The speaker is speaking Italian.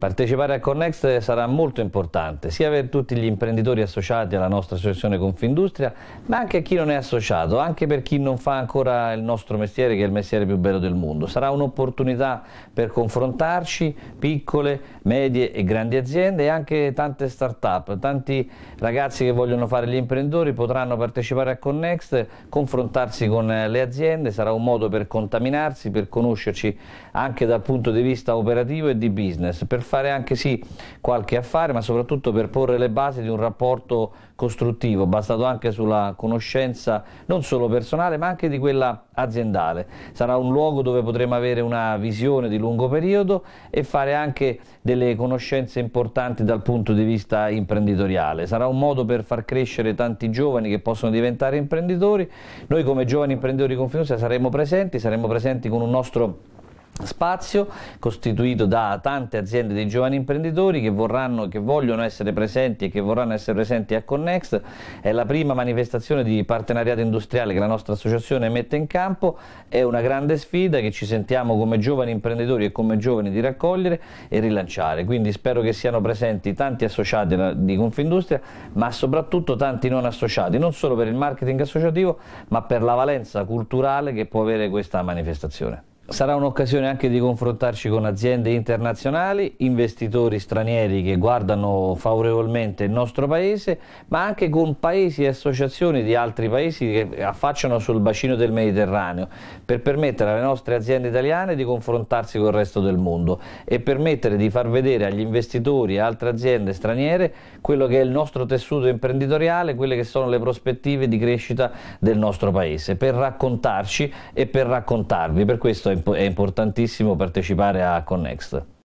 Partecipare a Connect sarà molto importante sia per tutti gli imprenditori associati alla nostra associazione Confindustria ma anche a chi non è associato, anche per chi non fa ancora il nostro mestiere che è il mestiere più bello del mondo. Sarà un'opportunità per confrontarci, piccole, medie e grandi aziende e anche tante start-up, tanti ragazzi che vogliono fare gli imprenditori potranno partecipare a Connext, confrontarsi con le aziende, sarà un modo per contaminarsi, per conoscerci anche dal punto di vista operativo e di business. Per fare anche sì qualche affare, ma soprattutto per porre le basi di un rapporto costruttivo, basato anche sulla conoscenza non solo personale ma anche di quella aziendale. Sarà un luogo dove potremo avere una visione di lungo periodo e fare anche delle conoscenze importanti dal punto di vista imprenditoriale. Sarà un modo per far crescere tanti giovani che possono diventare imprenditori. Noi come giovani imprenditori Confindustria saremo presenti, saremo presenti con un nostro spazio costituito da tante aziende di giovani imprenditori che, vorranno, che vogliono essere presenti e che vorranno essere presenti a Connext. È la prima manifestazione di partenariato industriale che la nostra associazione mette in campo, è una grande sfida che ci sentiamo come giovani imprenditori e come giovani di raccogliere e rilanciare. Quindi spero che siano presenti tanti associati di Confindustria, ma soprattutto tanti non associati, non solo per il marketing associativo, ma per la valenza culturale che può avere questa manifestazione. Sarà un'occasione anche di confrontarci con aziende internazionali, investitori stranieri che guardano favorevolmente il nostro paese, ma anche con paesi e associazioni di altri paesi che affacciano sul bacino del Mediterraneo, per permettere alle nostre aziende italiane di confrontarsi con il resto del mondo e permettere di far vedere agli investitori e altre aziende straniere quello che è il nostro tessuto imprenditoriale, quelle che sono le prospettive di crescita del nostro paese, per raccontarci e per raccontarvi. Per questo è è importantissimo partecipare a Connext.